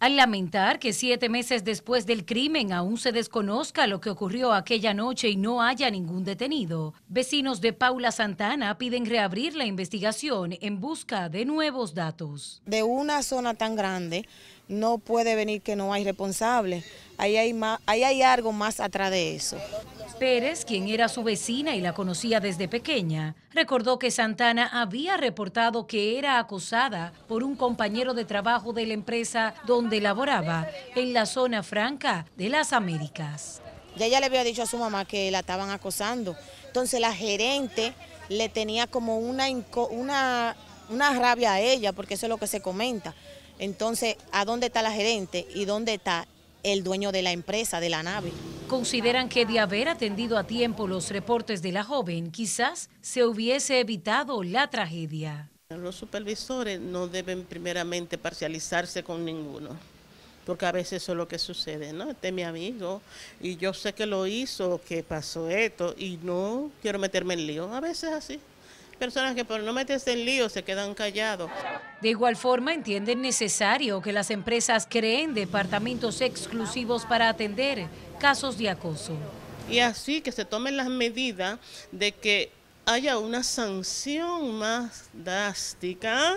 Al lamentar que siete meses después del crimen aún se desconozca lo que ocurrió aquella noche y no haya ningún detenido, vecinos de Paula Santana piden reabrir la investigación en busca de nuevos datos. De una zona tan grande no puede venir que no hay responsable. Ahí hay, ahí hay algo más atrás de eso. Pérez, quien era su vecina y la conocía desde pequeña, recordó que Santana había reportado que era acosada por un compañero de trabajo de la empresa donde laboraba, en la zona franca de las Américas. Ya ella le había dicho a su mamá que la estaban acosando. Entonces la gerente le tenía como una, una, una rabia a ella, porque eso es lo que se comenta. Entonces, ¿a dónde está la gerente y dónde está el dueño de la empresa, de la nave? Consideran que de haber atendido a tiempo los reportes de la joven, quizás se hubiese evitado la tragedia. Los supervisores no deben primeramente parcializarse con ninguno, porque a veces eso es lo que sucede, ¿no? Este es mi amigo y yo sé que lo hizo, que pasó esto y no quiero meterme en lío. A veces así. Personas que por no meterse en lío se quedan callados. De igual forma, entienden necesario que las empresas creen departamentos exclusivos para atender casos de acoso. Y así que se tomen las medidas de que haya una sanción más drástica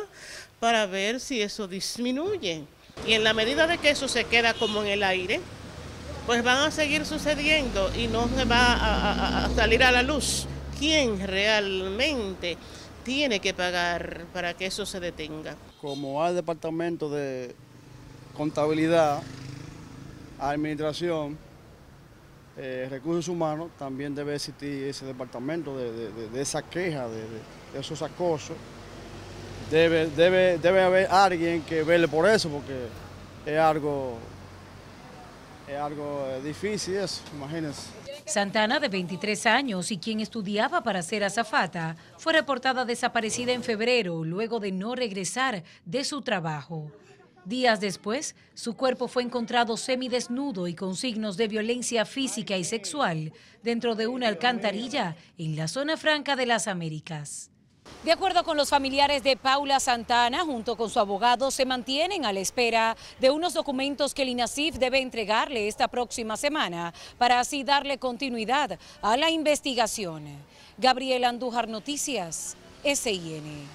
para ver si eso disminuye. Y en la medida de que eso se queda como en el aire, pues van a seguir sucediendo y no se va a, a salir a la luz quién realmente tiene que pagar para que eso se detenga. Como al departamento de contabilidad, administración, eh, recursos humanos, también debe existir ese departamento de, esa queja, de, esos acosos. Debe, debe, debe haber alguien que vele por eso, porque es algo es algo eh, difícil eso, imagínense. Santana, de 23 años y quien estudiaba para ser azafata, fue reportada desaparecida en febrero luego de no regresar de su trabajo. Días después, su cuerpo fue encontrado semidesnudo y con signos de violencia física y sexual dentro de una alcantarilla en la zona franca de las Américas. De acuerdo con los familiares de Paula Santana, junto con su abogado, se mantienen a la espera de unos documentos que el INASIF debe entregarle esta próxima semana para así darle continuidad a la investigación. Gabriel Andújar Noticias, SIN.